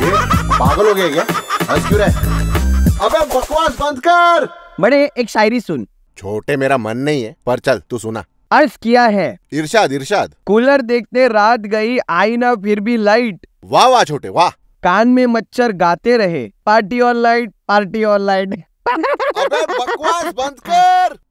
पागल हो गए क्या हंस क्यों रहे अबे बकवास बंद कर बड़े एक शायरी सुन छोटे मेरा मन नहीं है पर चल तू सुना अर्ज किया है इरशाद इरशाद कूलर देखते रात गई आई ना फिर भी लाइट वाह वाह छोटे वाह कान में मच्छर गाते रहे party on light party on light अबे बकवास बंद कर